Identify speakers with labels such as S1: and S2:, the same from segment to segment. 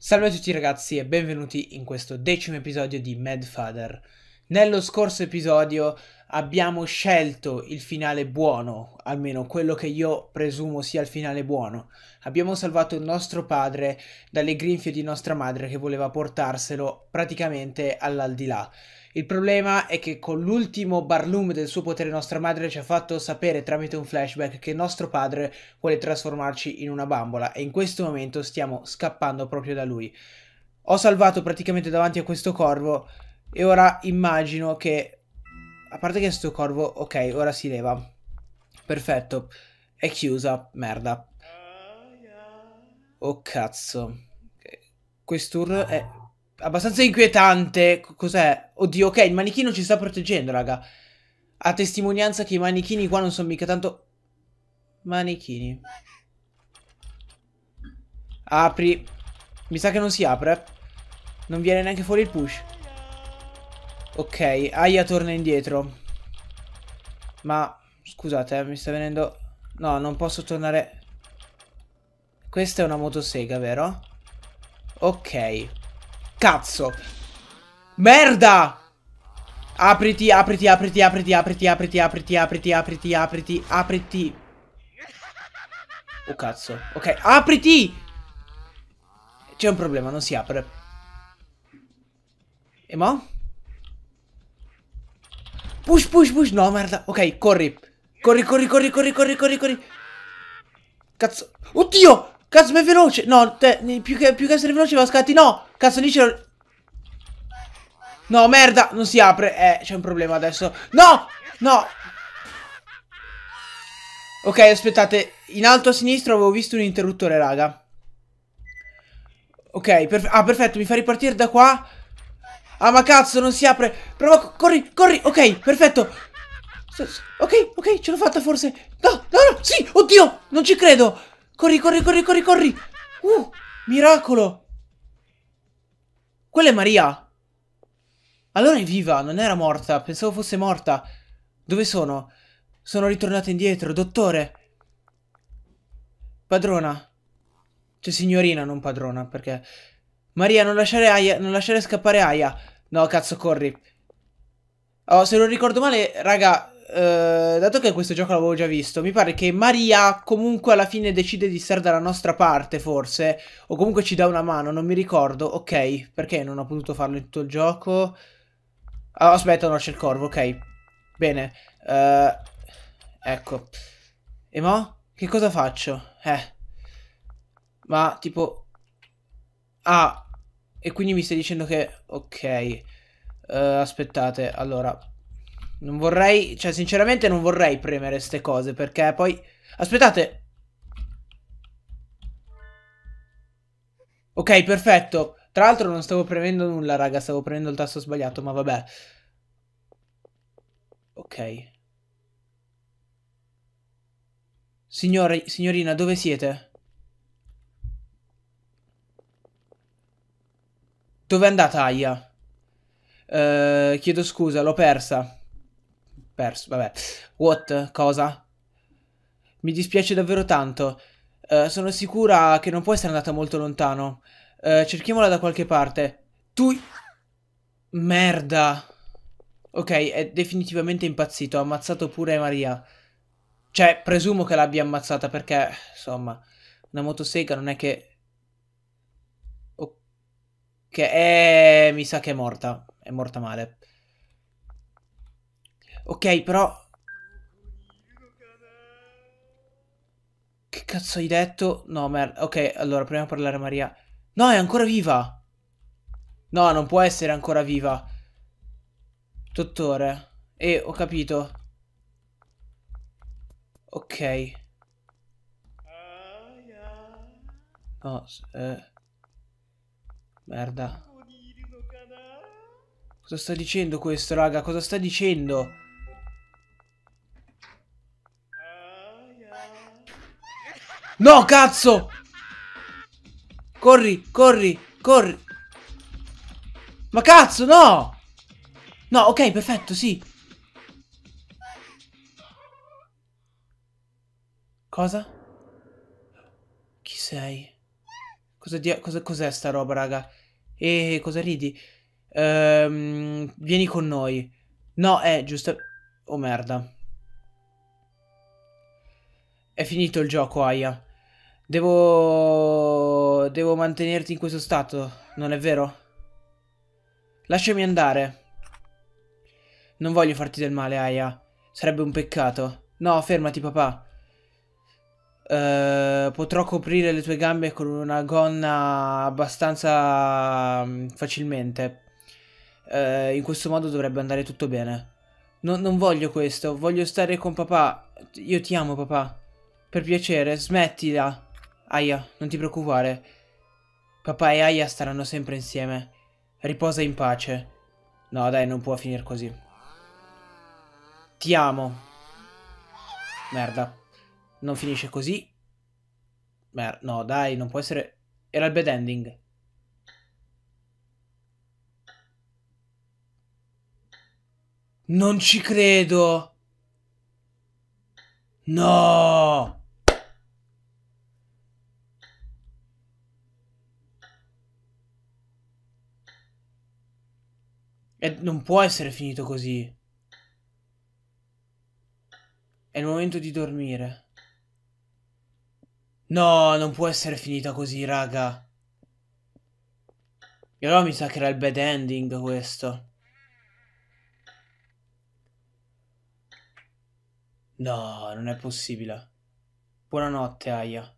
S1: Salve a tutti ragazzi e benvenuti in questo decimo episodio di Mad Father. Nello scorso episodio abbiamo scelto il finale buono, almeno quello che io presumo sia il finale buono. Abbiamo salvato il nostro padre dalle grinfie di nostra madre che voleva portarselo praticamente all'aldilà. Il problema è che con l'ultimo barlume del suo potere nostra madre ci ha fatto sapere tramite un flashback che nostro padre vuole trasformarci in una bambola e in questo momento stiamo scappando proprio da lui. Ho salvato praticamente davanti a questo corvo e ora immagino che... A parte che questo corvo... Ok, ora si leva. Perfetto. È chiusa. Merda. Ah, oh cazzo. Questo è abbastanza inquietante. Cos'è? Oddio, ok, il manichino ci sta proteggendo, raga. A testimonianza che i manichini qua non sono mica tanto... Manichini. Apri. Mi sa che non si apre. Non viene neanche fuori il push. Ok, Aya torna indietro. Ma, scusate, eh, mi sta venendo... No, non posso tornare... Questa è una motosega, vero? Ok. Cazzo. Merda! Apriti, apriti, apriti, apriti, apriti, apriti, apriti, apriti, apriti, apriti, apriti. Oh cazzo. Ok, apriti! C'è un problema, non si apre. E mo'? Push, push, push. No, merda. Ok, corri. Corri, corri, corri, corri, corri, corri, corri. Cazzo. Oddio! Cazzo, ma è veloce. No, te, più, che, più che essere veloce, va scatti. No! Cazzo, lì c'era... No, merda, non si apre. Eh, c'è un problema adesso. No! No! Ok, aspettate. In alto a sinistra avevo visto un interruttore, raga. Ok, perf ah, perfetto, mi fa ripartire da qua. Ah, ma cazzo, non si apre. Prova, corri, corri. Ok, perfetto. Ok, ok, ce l'ho fatta forse. No, no, no, sì, oddio, non ci credo. Corri, corri, corri, corri, corri. Uh, miracolo. Quella è Maria! Allora è viva, non era morta, pensavo fosse morta. Dove sono? Sono ritornato indietro, dottore. Padrona. Cioè signorina, non padrona, perché... Maria, non lasciare Aya, non lasciare scappare Aya. No, cazzo, corri. Oh, se non ricordo male, raga, eh, dato che questo gioco l'avevo già visto, mi pare che Maria comunque alla fine decide di stare dalla nostra parte, forse, o comunque ci dà una mano, non mi ricordo. Ok, perché non ho potuto farlo in tutto il gioco? Oh, aspetta, no, c'è il corvo, ok. Bene. Uh, ecco. E mo? Che cosa faccio? Eh. Ma, tipo... Ah. E quindi mi stai dicendo che... Ok. Uh, aspettate, allora... Non vorrei, cioè sinceramente non vorrei premere queste cose perché poi... Aspettate! Ok, perfetto. Tra l'altro non stavo premendo nulla, raga, stavo premendo il tasto sbagliato, ma vabbè. Ok. Signore, signorina, dove siete? Dove è andata Aya? Uh, chiedo scusa, l'ho persa perso, vabbè. What? Cosa? Mi dispiace davvero tanto. Uh, sono sicura che non può essere andata molto lontano. Uh, cerchiamola da qualche parte. Tu... Merda. Ok, è definitivamente impazzito. Ha ammazzato pure Maria. Cioè, presumo che l'abbia ammazzata perché, insomma, una motosega non è che... Ok, eh, mi sa che è morta. È morta male. Ok, però... Che cazzo hai detto? No, merda. Ok, allora proviamo a parlare a Maria. No, è ancora viva! No, non può essere ancora viva. Dottore. Eh, ho capito. Ok. No, eh. Merda. Cosa sta dicendo questo, raga? Cosa sta dicendo? No, cazzo! Corri, corri, corri. Ma cazzo, no! No, ok, perfetto, sì. Cosa? Chi sei? Cos'è cosa, cos sta roba, raga? E cosa ridi? Ehm, vieni con noi. No, è giusto... Oh, merda. È finito il gioco, Aya. Devo... Devo mantenerti in questo stato, non è vero? Lasciami andare. Non voglio farti del male, Aya. Sarebbe un peccato. No, fermati, papà. Uh, potrò coprire le tue gambe con una gonna abbastanza mm, facilmente. Uh, in questo modo dovrebbe andare tutto bene. No, non voglio questo, voglio stare con papà. Io ti amo, papà. Per piacere, smettila. Aya, non ti preoccupare. Papà e Aya staranno sempre insieme. Riposa in pace. No, dai, non può finire così. Ti amo. Merda. Non finisce così. Mer no, dai, non può essere... Era il bad ending. Non ci credo. No. E non può essere finito così. È il momento di dormire. No, non può essere finita così, raga. E allora mi sa che era il bad ending questo. No, non è possibile. Buonanotte, Aya.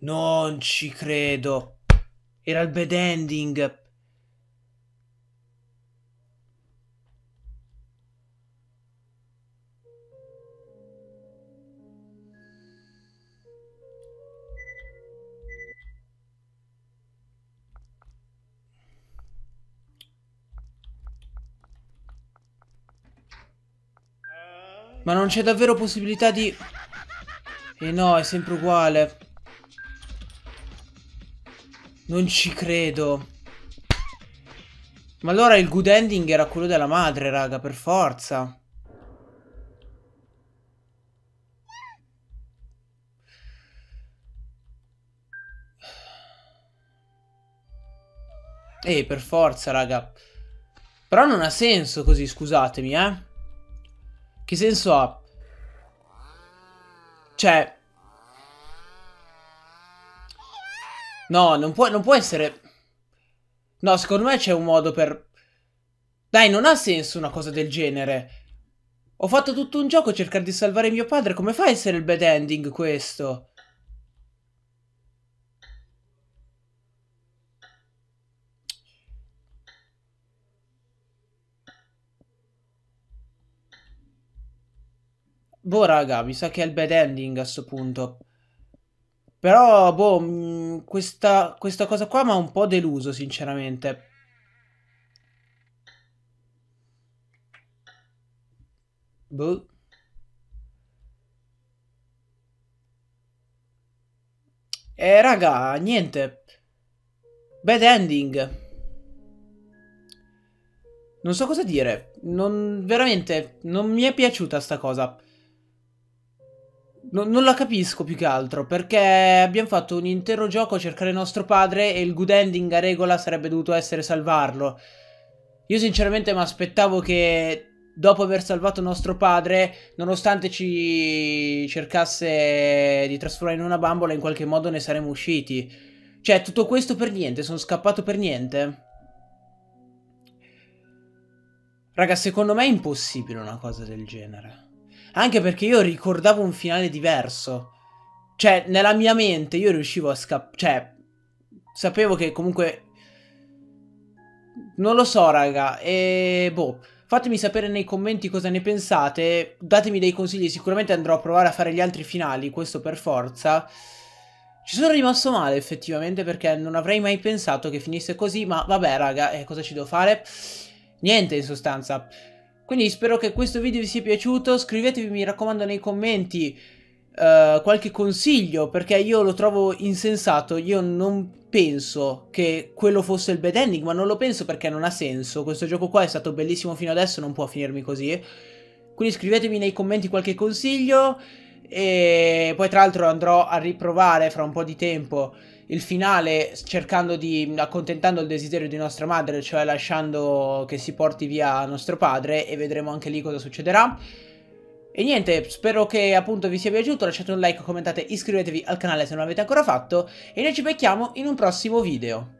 S1: Non ci credo. Era il bad ending. Ma non c'è davvero possibilità di... E eh no, è sempre uguale. Non ci credo. Ma allora il good ending era quello della madre, raga, per forza. Eh, per forza, raga. Però non ha senso così, scusatemi, eh. Che senso ha? Cioè, No, non può, non può essere... No, secondo me c'è un modo per... Dai, non ha senso una cosa del genere. Ho fatto tutto un gioco cercare di salvare mio padre. Come fa a essere il bad ending questo? Boh, raga, mi sa che è il bad ending a sto punto. Però, boh, mm, questa, questa cosa qua mi ha un po' deluso, sinceramente. Boh. Eh, raga, niente. Bad ending. Non so cosa dire. Non, veramente, non mi è piaciuta sta cosa. Non, non, la capisco più che altro perché abbiamo fatto un intero gioco a cercare nostro padre e il good ending a regola sarebbe dovuto essere salvarlo. Io sinceramente mi aspettavo che dopo aver salvato nostro padre, nonostante ci cercasse di trasformare in una bambola, in qualche modo ne saremmo usciti. Cioè, tutto questo per niente, sono scappato per niente. Raga, secondo me è impossibile una cosa del genere. Anche perché io ricordavo un finale diverso. Cioè, nella mia mente io riuscivo a scappare. Cioè, sapevo che comunque. Non lo so, raga. E boh. Fatemi sapere nei commenti cosa ne pensate. Datemi dei consigli. Sicuramente andrò a provare a fare gli altri finali. Questo per forza. Ci sono rimasto male effettivamente perché non avrei mai pensato che finisse così, ma vabbè raga, eh, cosa ci devo fare? Niente in sostanza. Quindi spero che questo video vi sia piaciuto, scrivetevi mi raccomando nei commenti uh, qualche consiglio perché io lo trovo insensato, io non penso che quello fosse il bad ending, ma non lo penso perché non ha senso, questo gioco qua è stato bellissimo fino adesso, non può finirmi così. Quindi scrivetemi nei commenti qualche consiglio e poi tra l'altro andrò a riprovare fra un po' di tempo il finale cercando di accontentando il desiderio di nostra madre, cioè lasciando che si porti via nostro padre e vedremo anche lì cosa succederà. E niente, spero che appunto vi sia piaciuto, lasciate un like, commentate, iscrivetevi al canale se non l'avete ancora fatto e noi ci becchiamo in un prossimo video.